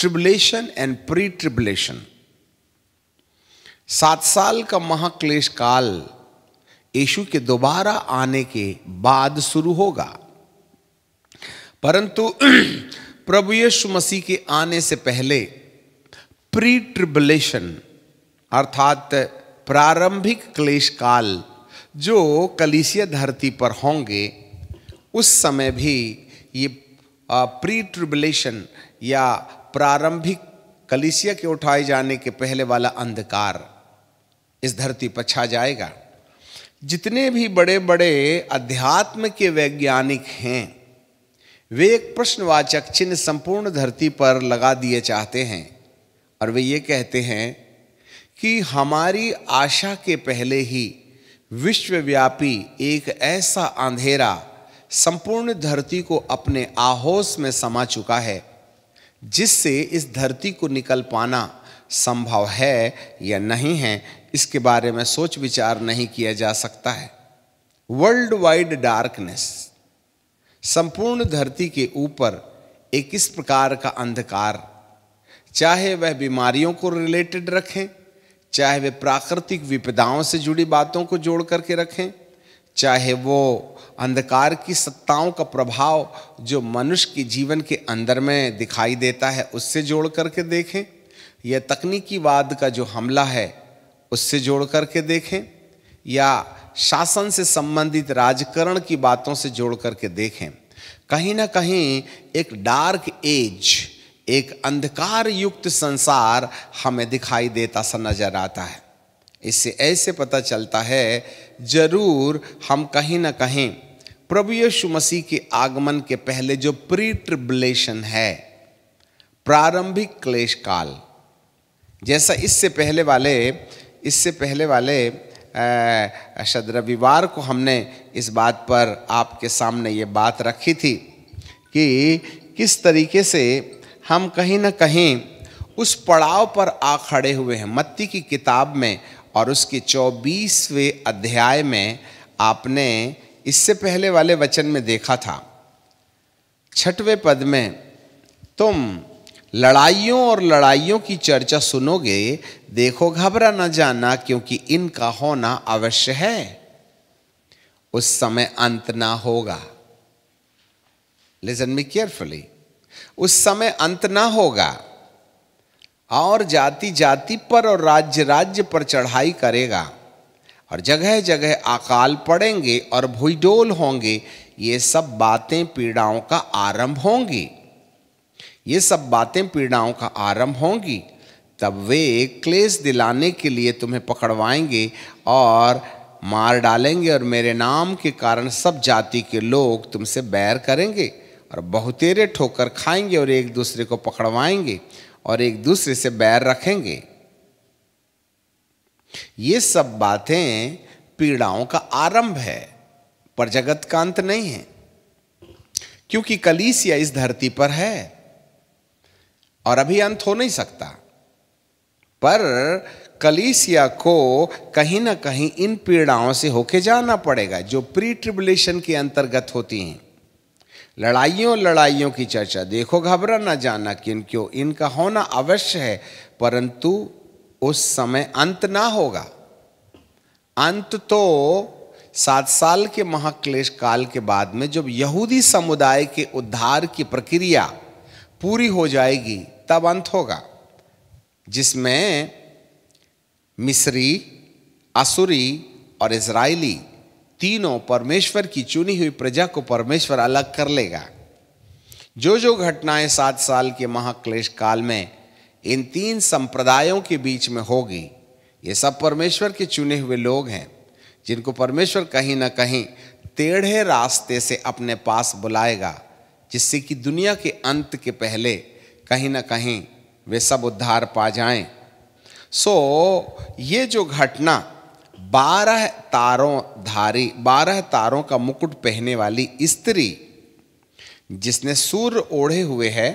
Tribulation and pre tribulation सात साल का महाक्लेश काल यीशु के दोबारा आने के बाद शुरू होगा परंतु प्रभु यीशु मसीह के आने से पहले प्री ट्रिबुलेशन अर्थात प्रारंभिक क्लेश काल जो कलिसिय धरती पर होंगे उस समय भी ये प्री ट्रिबुलेशन या प्रारंभिक कलिसिया के उठाए जाने के पहले वाला अंधकार इस धरती पर छा जाएगा जितने भी बड़े बड़े अध्यात्म के वैज्ञानिक हैं वे एक प्रश्नवाचक चिन्ह संपूर्ण धरती पर लगा दिए चाहते हैं और वे ये कहते हैं कि हमारी आशा के पहले ही विश्वव्यापी एक ऐसा अंधेरा संपूर्ण धरती को अपने आहोस में समा चुका है जिससे इस धरती को निकल पाना संभव है या नहीं है इसके बारे में सोच विचार नहीं किया जा सकता है वर्ल्ड वाइड डार्कनेस संपूर्ण धरती के ऊपर एक इस प्रकार का अंधकार चाहे वह बीमारियों को रिलेटेड रखें चाहे वे प्राकृतिक विपदाओं से जुड़ी बातों को जोड़ करके रखें चाहे वो अंधकार की सत्ताओं का प्रभाव जो मनुष्य के जीवन के अंदर में दिखाई देता है उससे जोड़ करके देखें या तकनीकीवाद का जो हमला है उससे जोड़ करके देखें या शासन से संबंधित राजकरण की बातों से जोड़ करके देखें कहीं ना कहीं एक डार्क एज एक अंधकार युक्त संसार हमें दिखाई देता सा नजर आता है इससे ऐसे पता चलता है जरूर हम कहीं ना कहीं प्रभु यीशु मसीह के आगमन के पहले जो प्री ट्रिबुलेशन है प्रारंभिक क्लेश काल जैसा इससे पहले वाले इससे पहले वाले शद रविवार को हमने इस बात पर आपके सामने ये बात रखी थी कि किस तरीके से हम कहीं ना कहीं उस पड़ाव पर आ खड़े हुए हैं मत्ती की किताब में और उसके चौबीसवें अध्याय में आपने इससे पहले वाले वचन में देखा था छठवें पद में तुम लड़ाइयों और लड़ाइयों की चर्चा सुनोगे देखो घबरा न जाना क्योंकि इनका होना अवश्य है उस समय अंत ना होगा लिजन मी केयरफुली उस समय अंत ना होगा और जाति जाति पर और राज्य राज्य पर चढ़ाई करेगा और जगह जगह अकाल पड़ेंगे और भुईडोल होंगे ये सब बातें पीड़ाओं का आरंभ होंगी ये सब बातें पीड़ाओं का आरंभ होंगी तब वे क्लेश दिलाने के लिए तुम्हें पकड़वाएंगे और मार डालेंगे और मेरे नाम के कारण सब जाति के लोग तुमसे बैर करेंगे और बहुतेरे ठोकर खाएंगे और एक दूसरे को पकड़वाएंगे और एक दूसरे से बैर रखेंगे ये सब बातें पीड़ाओं का आरंभ है पर जगत का अंत नहीं है क्योंकि कलीसिया इस धरती पर है और अभी अंत हो नहीं सकता पर कलीसिया को कहीं ना कहीं इन पीड़ाओं से होके जाना पड़ेगा जो प्री ट्रिबुलेशन के अंतर्गत होती हैं लड़ाइयों लड़ाइयों की चर्चा देखो घबरा ना जाना किन क्यों इनका होना अवश्य है परंतु उस समय अंत ना होगा अंत तो सात साल के महाक्लेश काल के बाद में जब यहूदी समुदाय के उद्धार की प्रक्रिया पूरी हो जाएगी तब अंत होगा जिसमें मिस्री असुरी और इसराइली तीनों परमेश्वर की चुनी हुई प्रजा को परमेश्वर अलग कर लेगा जो जो घटनाएं सात साल के महाक्लेश काल में इन तीन संप्रदायों के बीच में होगी ये सब परमेश्वर के चुने हुए लोग हैं जिनको परमेश्वर कहीं ना कहीं टेढ़े रास्ते से अपने पास बुलाएगा जिससे कि दुनिया के अंत के पहले कहीं ना कहीं वे सब उद्धार पा जाएं। सो ये जो घटना बारह तारों धारी बारह तारों का मुकुट पहने वाली स्त्री जिसने सूर्य ओढ़े हुए है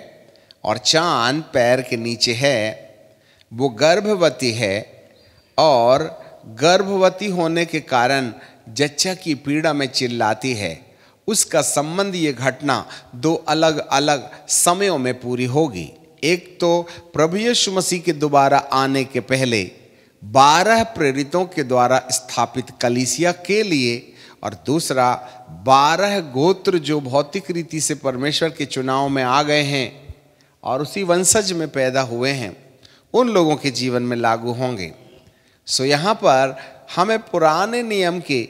और चांद पैर के नीचे है वो गर्भवती है और गर्भवती होने के कारण जच्चा की पीड़ा में चिल्लाती है उसका संबंध ये घटना दो अलग अलग समयों में पूरी होगी एक तो प्रभु यीशु मसीह के दोबारा आने के पहले बारह प्रेरितों के द्वारा स्थापित कलिसिया के लिए और दूसरा बारह गोत्र जो भौतिक रीति से परमेश्वर के चुनाव में आ गए हैं और उसी वंशज में पैदा हुए हैं उन लोगों के जीवन में लागू होंगे सो यहाँ पर हमें पुराने नियम के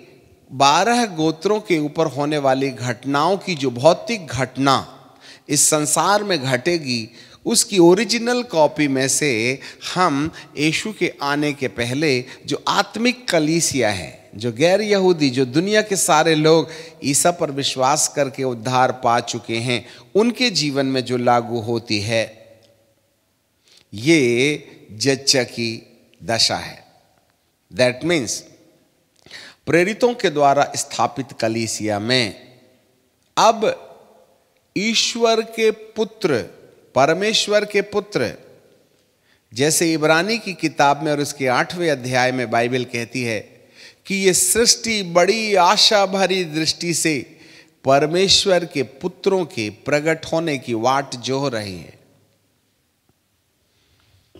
बारह गोत्रों के ऊपर होने वाली घटनाओं की जो भौतिक घटना इस संसार में घटेगी उसकी ओरिजिनल कॉपी में से हम यीशु के आने के पहले जो आत्मिक कलीसिया है जो गैर यहूदी जो दुनिया के सारे लोग ईसा पर विश्वास करके उद्धार पा चुके हैं उनके जीवन में जो लागू होती है ये जच्चा की दशा है दैट मीन्स प्रेरितों के द्वारा स्थापित कलीसिया में अब ईश्वर के पुत्र परमेश्वर के पुत्र जैसे इब्रानी की किताब में और उसके आठवें अध्याय में बाइबल कहती है कि ये सृष्टि बड़ी आशा भरी दृष्टि से परमेश्वर के पुत्रों के प्रकट होने की वाट जोह रही है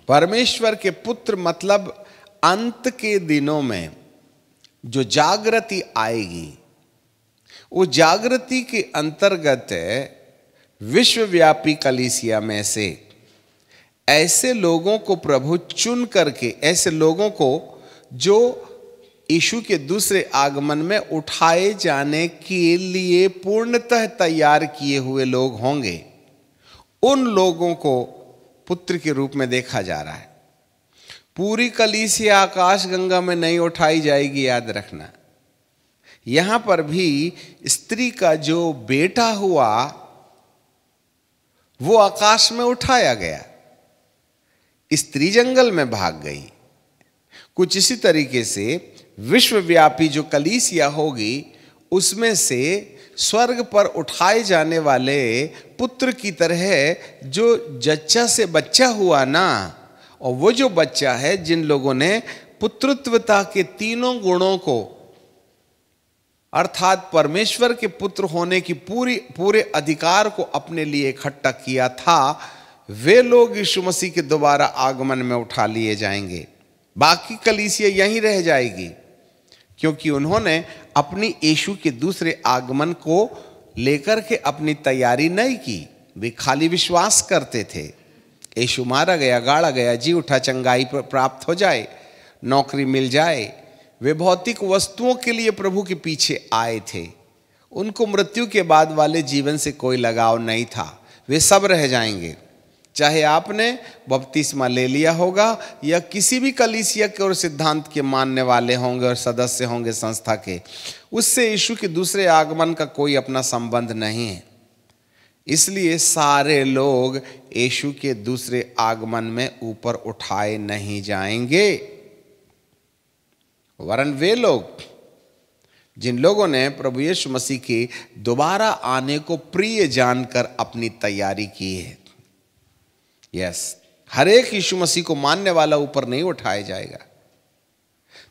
परमेश्वर के पुत्र मतलब अंत के दिनों में जो जागृति आएगी वो जागृति के अंतर्गत है विश्वव्यापी कलिसिया में से ऐसे लोगों को प्रभु चुन करके ऐसे लोगों को जो यीशु के दूसरे आगमन में उठाए जाने के लिए पूर्णतः तैयार किए हुए लोग होंगे उन लोगों को पुत्र के रूप में देखा जा रहा है पूरी कलीसिया आकाश गंगा में नहीं उठाई जाएगी याद रखना यहां पर भी स्त्री का जो बेटा हुआ वो आकाश में उठाया गया स्त्री जंगल में भाग गई कुछ इसी तरीके से विश्वव्यापी जो कलीसिया होगी उसमें से स्वर्ग पर उठाए जाने वाले पुत्र की तरह जो जच्चा से बच्चा हुआ ना और वो जो बच्चा है जिन लोगों ने पुत्रत्वता के तीनों गुणों को अर्थात परमेश्वर के पुत्र होने की पूरी पूरे अधिकार को अपने लिए इकट्ठा किया था वे लोग यीशु मसीह के दोबारा आगमन में उठा लिए जाएंगे बाकी कलीसिया यहीं रह जाएगी क्योंकि उन्होंने अपनी यीशु के दूसरे आगमन को लेकर के अपनी तैयारी नहीं की वे खाली विश्वास करते थे यीशु मारा गया गाड़ा गया जी उठा चंगाई प्राप्त हो जाए नौकरी मिल जाए वे भौतिक वस्तुओं के लिए प्रभु के पीछे आए थे उनको मृत्यु के बाद वाले जीवन से कोई लगाव नहीं था वे सब रह जाएंगे चाहे आपने बपतिस्मा ले लिया होगा या किसी भी कलिसिया के और सिद्धांत के मानने वाले होंगे और सदस्य होंगे संस्था के उससे यीशु के दूसरे आगमन का कोई अपना संबंध नहीं है इसलिए सारे लोग यीशु के दूसरे आगमन में ऊपर उठाए नहीं जाएंगे वरन वे लोग जिन लोगों ने प्रभु यीशु मसीह की दोबारा आने को प्रिय जानकर अपनी तैयारी की है यस हर एक यीशु मसीह को मानने वाला ऊपर नहीं उठाया जाएगा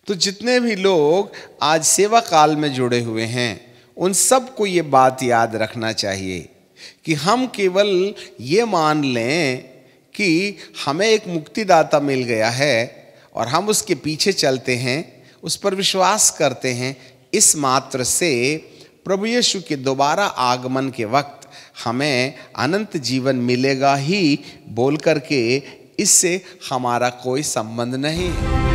तो जितने भी लोग आज सेवा काल में जुड़े हुए हैं उन सबको ये बात याद रखना चाहिए कि हम केवल ये मान लें कि हमें एक मुक्तिदाता मिल गया है और हम उसके पीछे चलते हैं उस पर विश्वास करते हैं इस मात्र से प्रभु यीशु के दोबारा आगमन के वक्त हमें अनंत जीवन मिलेगा ही बोल करके इससे हमारा कोई संबंध नहीं है